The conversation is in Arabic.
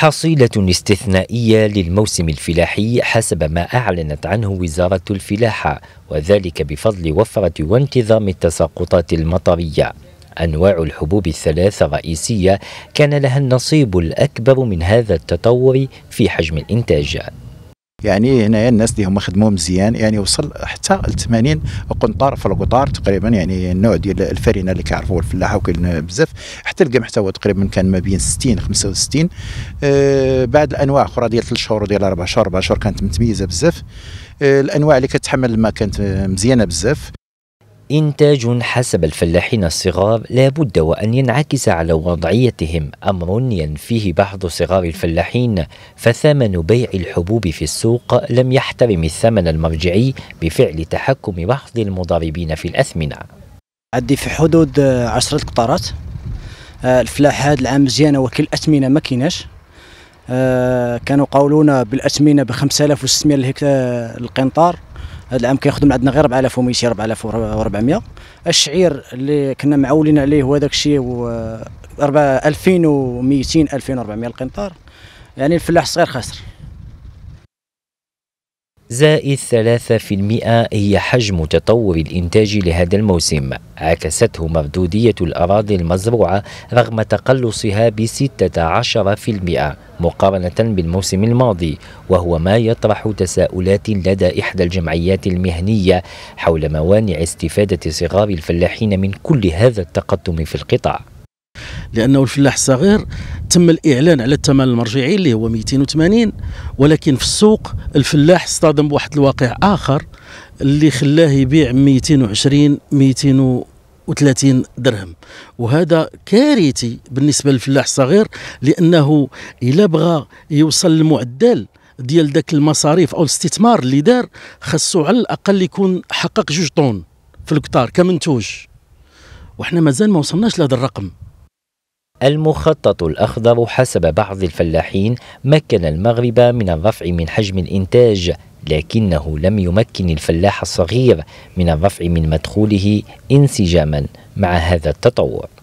حصيلة استثنائية للموسم الفلاحي حسب ما أعلنت عنه وزارة الفلاحة وذلك بفضل وفرة وانتظام التساقطات المطرية أنواع الحبوب الثلاثة الرئيسية كان لها النصيب الأكبر من هذا التطور في حجم الإنتاج يعني هنا الناس اللي هما خدموه مزيان يعني وصل حتى ل 80 قنطار في القطار تقريبا يعني النوع ديال الفرينه اللي كيعرفوه الفلاحه وكاين بزاف حتى القمح حتى هو تقريبا كان ما بين 60 65 آه بعد الانواع اخرى ديال 3 شهور وديال 4 شهور 4 شهور كانت متميزه بزاف آه الانواع اللي كتحمل الماء كانت مزيانه بزاف إنتاج حسب الفلاحين الصغار لا بد وأن ينعكس على وضعيتهم أمر ينفيه بعض صغار الفلاحين فثمن بيع الحبوب في السوق لم يحترم الثمن المرجعي بفعل تحكم بعض المضاربين في الأثمنة عندي في حدود عشرة قطارات آه، الفلاح هذا العام مزيانه وكل الأثمنة ما كيناش آه، كانوا قولونا بالأثمنة ب 5600 القنطار هذا العام كيخدم عندنا غير 4200 4400 الشعير اللي كنا معولين عليه هو داك الشيء 2200 2400 القنطار يعني الفلاح الصغير خاسر زائد 3% هي حجم تطور الإنتاج لهذا الموسم عكسته مردودية الأراضي المزروعة رغم تقلصها ب 16% مقارنة بالموسم الماضي وهو ما يطرح تساؤلات لدى إحدى الجمعيات المهنية حول موانع استفادة صغار الفلاحين من كل هذا التقدم في القطاع لانه الفلاح الصغير تم الاعلان على الثمن المرجعي اللي هو 280 ولكن في السوق الفلاح اصطدم بواحد الواقع اخر اللي خلاه يبيع 220 200 و30 درهم وهذا كارثي بالنسبه للفلاح الصغير لانه الا بغى يوصل للمعدل ديال داك المصاريف او الاستثمار اللي دار خصو على الاقل يكون حقق جوج طون في الكتار كمنتوج وحنا مازال ما وصلناش لهذا الرقم المخطط الأخضر حسب بعض الفلاحين مكن المغرب من الرفع من حجم الإنتاج لكنه لم يمكن الفلاح الصغير من الرفع من مدخوله انسجاما مع هذا التطور